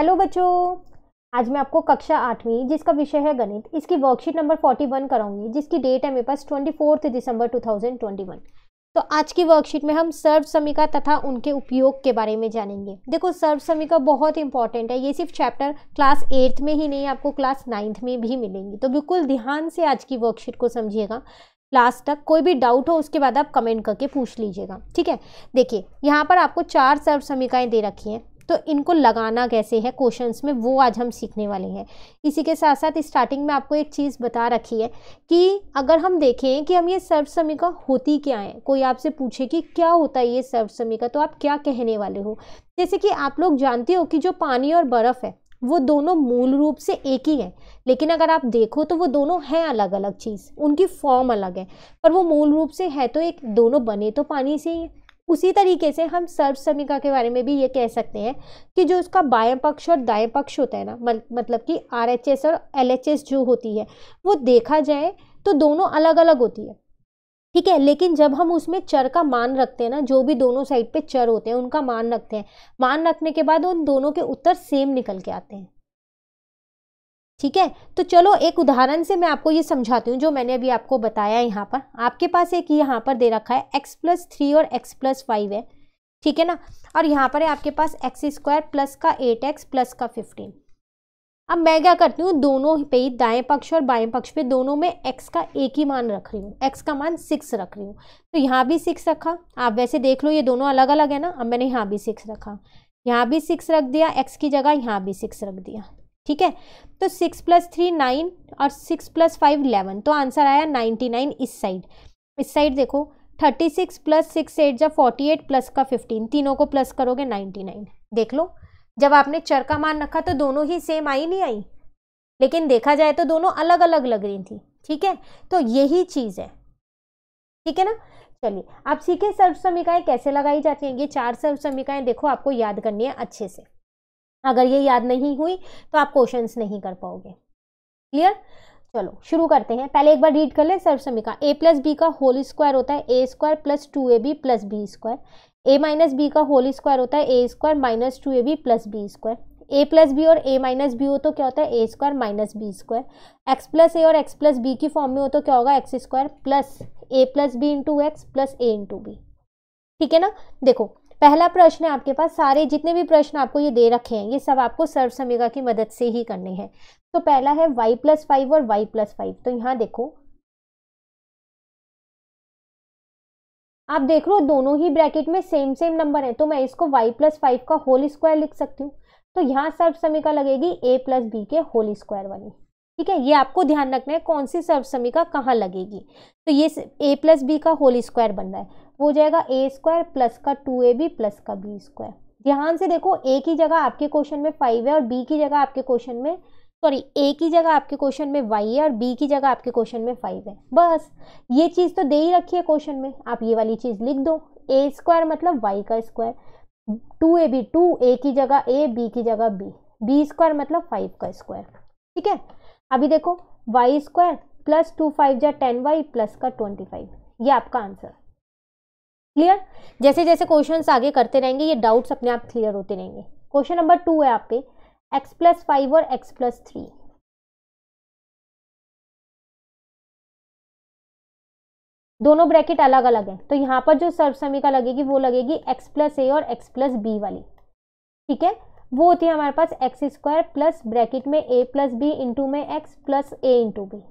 hello बच्चों आज मैं आपको कक्षा आठवीं जिसका विषय है गणित इसकी वर्कशीट नंबर फोर्टी वन कराऊंगी जिसकी डेट है मेरे पास twenty fourth December two thousand twenty one तो आज की वर्कशीट में हम सर्व समीका तथा उनके उपयोग के बारे में जानेंगे देखो सर्व समीका बहुत इंपॉर्टेंट है ये सिर्फ चैप्टर क्लास एट्थ में ही नहीं आपको क्लास नाइन्थ में भी मिलेंगी तो बिल्कुल ध्यान से आज की वर्कशीट को समझिएगा लास्ट तक कोई भी डाउट हो उसके बाद आप कमेंट करके पूछ लीजिएगा ठीक है देखिए यहाँ पर आपको चार सर्व समीकाएँ दे रखी हैं तो इनको लगाना कैसे है क्वेश्चंस में वो आज हम सीखने वाले हैं इसी के साथ साथ स्टार्टिंग में आपको एक चीज़ बता रखी है कि अगर हम देखें कि हम ये सर्वसमिका होती क्या है कोई आपसे पूछे कि क्या होता है ये सर्वसमिका तो आप क्या कहने वाले हो जैसे कि आप लोग जानते हो कि जो पानी और बर्फ़ है वो दोनों मूल रूप से एक ही है लेकिन अगर आप देखो तो वो दोनों हैं अलग अलग चीज़ उनकी फॉर्म अलग है पर वो मूल रूप से है तो एक दोनों बने तो पानी से ही है उसी तरीके से हम सर्व के बारे में भी ये कह सकते हैं कि जो उसका बाएं पक्ष और दाएं पक्ष होता है ना मतलब कि आरएचएस और एलएचएस जो होती है वो देखा जाए तो दोनों अलग अलग होती है ठीक है लेकिन जब हम उसमें चर का मान रखते हैं ना जो भी दोनों साइड पे चर होते हैं उनका मान रखते हैं मान रखने के बाद उन दोनों के उत्तर सेम निकल के आते हैं ठीक है तो चलो एक उदाहरण से मैं आपको ये समझाती हूँ जो मैंने अभी आपको बताया यहाँ पर आपके पास एक यहाँ पर दे रखा है एक्स प्लस थ्री और एक्स प्लस फाइव है ठीक है ना और यहाँ पर है आपके पास एक्स स्क्वायर प्लस का एट एक्स प्लस का फिफ्टीन अब मैं क्या करती हूँ दोनों पे ही दाएं पक्ष और बाएँ पक्ष पे दोनों में x का एक ही मान रख रही हूँ x का मान सिक्स रख रही हूँ तो यहाँ भी सिक्स रखा आप वैसे देख लो ये दोनों अलग अलग है ना अब मैंने यहाँ भी सिक्स रखा यहाँ भी सिक्स रख दिया x की जगह यहाँ भी सिक्स रख दिया ठीक है तो सिक्स प्लस थ्री नाइन और सिक्स प्लस फाइव इलेवन तो आंसर आया नाइन्टी नाइन इस साइड इस साइड देखो thirty six plus six eight जब फोर्टी एट प्लस का फिफ्टीन तीनों को प्लस करोगे नाइन्टी नाइन देख लो जब आपने चर का मान रखा तो दोनों ही सेम आई नहीं आई लेकिन देखा जाए तो दोनों अलग अलग लग रही थी ठीक है तो यही चीज़ है ठीक है ना चलिए आप सीखे सर्व समीकाएँ कैसे लगाई जाती हैं ये चार सर्व समीकाएँ देखो आपको याद करनी है अच्छे से अगर ये याद नहीं हुई तो आप क्वेश्चन नहीं कर पाओगे क्लियर चलो शुरू करते हैं पहले एक बार रीड कर लें सर्वसमीका ए प्लस बी का होल स्क्वायर होता है a square plus two a b plus b square a minus b का होल स्क्वायर होता है a square minus two a b plus b square a plus b और a minus b हो तो क्या होता है a square minus b square x plus a और एक्स प्लस बी की फॉर्म में हो तो क्या होगा x square plus a plus b into x plus a into b ठीक है ना देखो पहला प्रश्न है आपके पास सारे जितने भी प्रश्न आपको ये दे रखे हैं ये सब आपको सर्व समेगा की मदद से ही करने हैं तो पहला है वाई प्लस फाइव और वाई प्लस फाइव तो यहाँ देखो आप देख रहे हो दोनों ही ब्रैकेट में सेम सेम नंबर है तो मैं इसको वाई प्लस फाइव का होल स्क्वायर लिख सकती हूँ तो यहाँ सर्व समीका लगेगी ए प्लस बी के होल स्क्वायर वाली ठीक है ये आपको ध्यान रखना है कौन सी सर्व समीका कहाँ लगेगी तो ये ए प्लस बी का होल स्क्वायर बन रहा है वो हो जाएगा ए स्क्वायर प्लस का टू ए बी प्लस का बी स्क्वायर ध्यान से देखो ए की जगह आपके क्वेश्चन में फाइव है और बी की जगह आपके क्वेश्चन में सॉरी ए की जगह आपके क्वेश्चन में वाई है और बी की जगह आपके क्वेश्चन में फाइव है बस ये चीज़ तो दे ही रखी है क्वेश्चन में आप ये वाली चीज़ लिख दो ए स्क्वायर मतलब वाई का square two a b two a की जगह ए बी की जगह बी बी स्क्वायर मतलब फाइव का स्क्वायर ठीक है अभी देखो y square plus two five जा टेन वाई प्लस का ट्वेंटी फाइव ये आपका आंसर क्लियर जैसे जैसे क्वेश्चन आगे करते रहेंगे ये डाउट्स अपने आप क्लियर होते रहेंगे क्वेश्चन नंबर टू है आप पे एक्स प्लस फाइव और एक्स प्लस थ्री दोनों ब्रैकेट अलग अलग हैं तो यहाँ पर जो सर्वसमीका लगेगी वो लगेगी एक्स प्लस ए और एक्स प्लस बी वाली ठीक है वो होती है हमारे पास एक्स स्क्वायर प्लस ब्रैकेट में ए प्लस बी इंटू में x plus a into b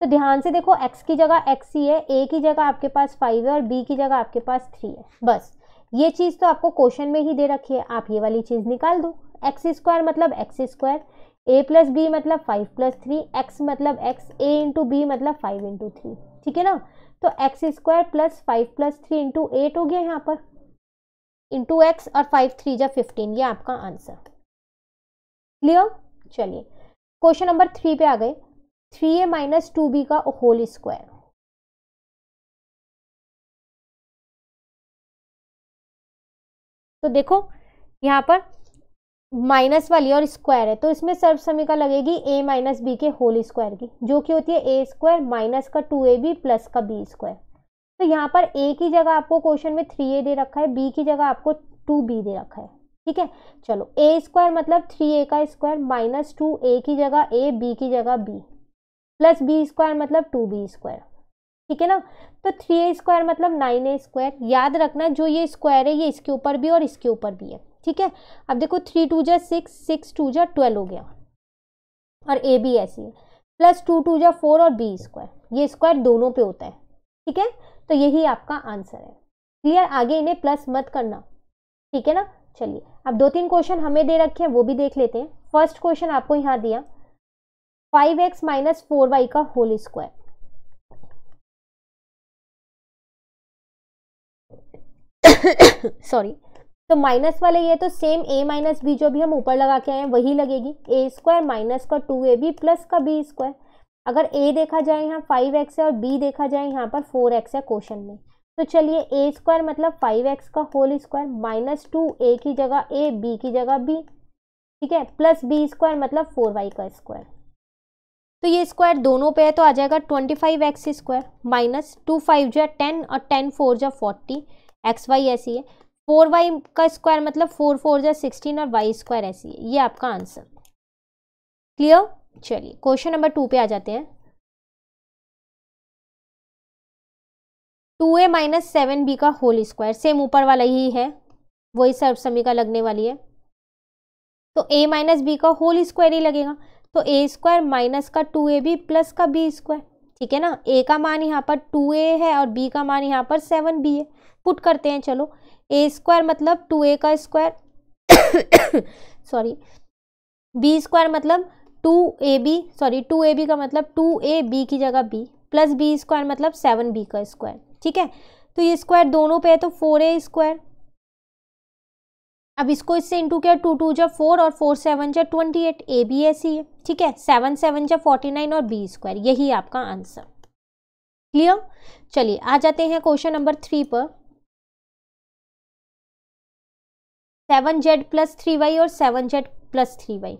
तो ध्यान से देखो x की जगह x ही है a की जगह आपके पास फाइव है और b की जगह आपके पास थ्री है बस ये चीज़ तो आपको क्वेश्चन में ही दे रखी है आप ये वाली चीज़ निकाल दो एक्स स्क्वायर मतलब x square a plus b मतलब फाइव प्लस थ्री एक्स मतलब एक्स ए इंटू बी मतलब फाइव इंटू थ्री ठीक है ना तो x square plus five plus three into eight हो गया यहाँ पर इंटू एक्स और फाइव थ्री जब फिफ्टीन ये आपका आंसर क्लियर चलिए क्वेश्चन नंबर थ्री पे आ गए three a minus two b का होल स्क्वायर तो देखो यहाँ पर माइनस वाली और स्क्वायर है तो इसमें सर्व समीका लगेगी ए माइनस बी के होल स्क्वायर की जो कि होती है ए स्क्वायर माइनस का टू ए बी प्लस का बी स्क्वायर तो यहाँ पर ए की जगह आपको क्वेश्चन में थ्री ए दे रखा है बी की जगह आपको टू बी दे रखा है ठीक है चलो ए स्क्वायर मतलब थ्री ए का स्क्वायर माइनस टू ए की जगह ए बी की जगह बी प्लस बी स्क्वायर मतलब टू बी स्क्वायर ठीक है ना तो थ्री ए स्क्वायर मतलब नाइन ए स्क्वायर याद रखना जो ये स्क्वायर है ये इसके ऊपर भी और इसके ऊपर भी है ठीक है अब देखो थ्री टू जा सिक्स सिक्स टू जा ट्वेल्व हो गया और ए भी ऐसी है प्लस टू टू जा फोर और बी स्क्वायर ये स्क्वायर दोनों पे होता है ठीक है तो यही आपका आंसर है क्लियर आगे इन्हें प्लस मत करना ठीक है ना चलिए अब दो तीन क्वेश्चन हमें दे रखे हैं वो भी देख लेते हैं फर्स्ट क्वेश्चन आपको यहाँ दिया five x minus four y का होल स्क्वायर सॉरी तो माइनस वाले ये तो सेम ए माइनस बी जो भी हम ऊपर लगा के आए हैं वही लगेगी ए स्क्वायर माइनस का टू ए बी प्लस का बी स्क्वायर अगर ए देखा जाए यहाँ फाइव एक्स है और बी देखा जाए यहाँ पर फोर एक्स है क्वेश्चन में तो चलिए ए स्क्वायर मतलब फाइव एक्स का whole square minus two a की जगह ए बी की जगह बी ठीक है प्लस बी स्क्वायर मतलब फोर वाई का स्क्वायर तो ये स्क्वायर दोनों पे है तो आ जाएगा twenty five x square minus two five जो है टेन और टेन फोर जो फोर्टी एक्स वाई ऐसी है फोर वाई का स्क्वायर मतलब फोर फोर जो सिक्सटीन और वाई स्क्वायर ऐसी है ये आपका आंसर क्लियर चलिए क्वेश्चन नंबर टू पे आ जाते हैं two a minus seven b का होल स्क्वायर सेम ऊपर वाला ही है वही सर्वसमी का लगने वाली है तो ए माइनस बी का होल स्क्वायर ही लगेगा तो ए स्क्वायर माइनस का टू ए बी प्लस का बी स्क्वायर ठीक है ना ए का मान यहाँ पर टू ए है और बी का मान यहाँ पर सेवन बी है पुट करते हैं चलो ए स्क्वायर मतलब टू ए का स्क्वायर सॉरी बी स्क्वायर मतलब two a b sorry two a b का मतलब टू ए बी की जगह बी प्लस बी स्क्वायर मतलब सेवन बी का स्क्वायर ठीक है तो ये स्क्वायर दोनों पे है तो फोर ए स्क्वायर अब इसको इससे इंटू किया टू टू जब फोर और फोर सेवन जब ट्वेंटी एट ए बी ऐसी है ठीक है सेवन सेवन जब फोर्टी नाइन और बी स्क्वायर यही आपका आंसर क्लियर चलिए आ जाते हैं क्वेश्चन नंबर थ्री पर seven z plus three y और seven z plus three y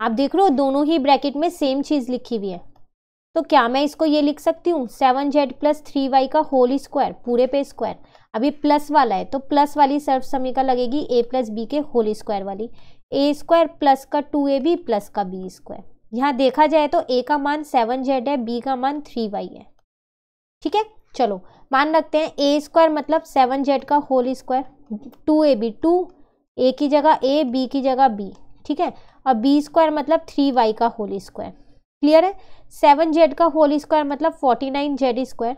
आप देख रहे हो दोनों ही ब्रैकेट में सेम चीज़ लिखी हुई है तो क्या मैं इसको ये लिख सकती हूँ seven z plus three y का होल स्क्वायर पूरे पे स्क्वायर अभी प्लस वाला है तो प्लस वाली सर्व समीकरण लगेगी ए प्लस बी के होल स्क्वायर वाली ए स्क्वायर प्लस का टू ए बी प्लस का बी स्क्वायर यहाँ देखा जाए तो ए का मान सेवन जेड है बी का मान थ्री वाई है ठीक है चलो मान रखते हैं ए स्क्वायर मतलब सेवन जेड का whole square two a b two a की जगह ए बी की जगह बी ठीक है और बी स्क्वायर मतलब थ्री वाई का होल स्क्वायर क्लियर है सेवन जेड का होल स्क्वायर मतलब फोर्टी नाइन जेड स्क्वायर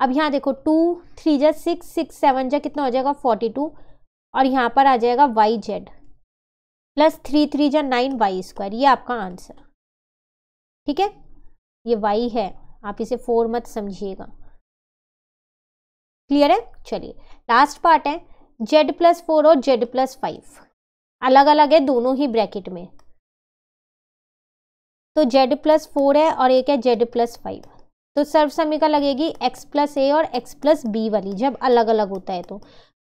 अब यहाँ देखो टू थ्री जै सिक्स सिक्स सेवन जै कितना हो जाएगा फोर्टी टू और यहाँ पर आ जाएगा y z plus three three जै नाइन वाई स्क्वायर ये आपका आंसर ठीक है ये वाई है आप इसे फोर मत समझिएगा क्लियर है चलिए लास्ट पार्ट है जेड प्लस फोर और जेड प्लस फाइव अलग अलग है दोनों ही ब्रैकेट में तो जेड प्लस फोर है और एक है जेड प्लस फाइव तो सर्वसमिका लगेगी एक्स प्लस ए और एक्स प्लस बी वाली जब अलग अलग होता है तो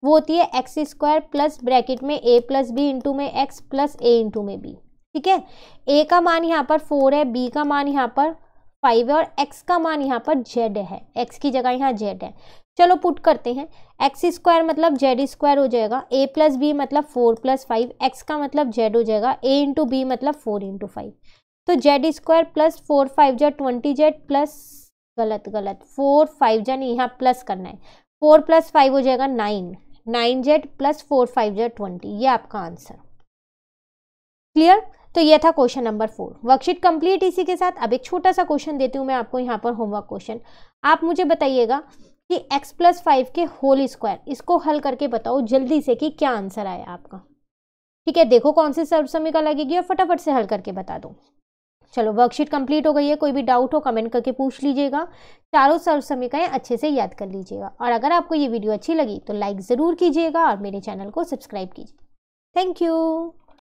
वो होती है एक्स स्क्वायर प्लस ब्रैकेट में ए प्लस बी इंटू में एक्स प्लस ए इंटू में बी ठीक है ए का मान यहाँ पर फोर है बी का मान यहाँ पर फाइव है और एक्स का मान यहाँ पर जेड है एक्स की जगह यहाँ जेड है चलो पुट करते हैं एक्स स्क्वायर मतलब जेड स्क्वायर हो जाएगा ए प्लस बी मतलब फोर प्लस फाइव एक्स का मतलब जेड हो जाएगा ए इंटू बी मतलब फोर इंटू फाइव तो z square plus four five जा ट्वेंटी जेड प्लस गलत गलत फोर फाइव जा नहीं यहाँ प्लस करना है फोर प्लस फाइव हो जाएगा nine nine z plus four five z twenty ये आपका आंसर क्लियर तो यह था question number four worksheet complete इसी के साथ अब एक छोटा सा क्वेश्चन देती हूँ मैं आपको यहाँ पर होमवर्क क्वेश्चन आप मुझे बताइएगा कि x प्लस फाइव के होल स्क्वायर इसको हल करके बताओ जल्दी से कि क्या आंसर आया आपका ठीक है देखो कौन सी का लगेगी और फटाफट से हल करके बता दो चलो वर्कशीट कंप्लीट हो गई है कोई भी डाउट हो कमेंट करके पूछ लीजिएगा चारों सर्व समीकाएँ अच्छे से याद कर लीजिएगा और अगर आपको ये वीडियो अच्छी लगी तो लाइक ज़रूर कीजिएगा और मेरे चैनल को सब्सक्राइब कीजिए थैंक यू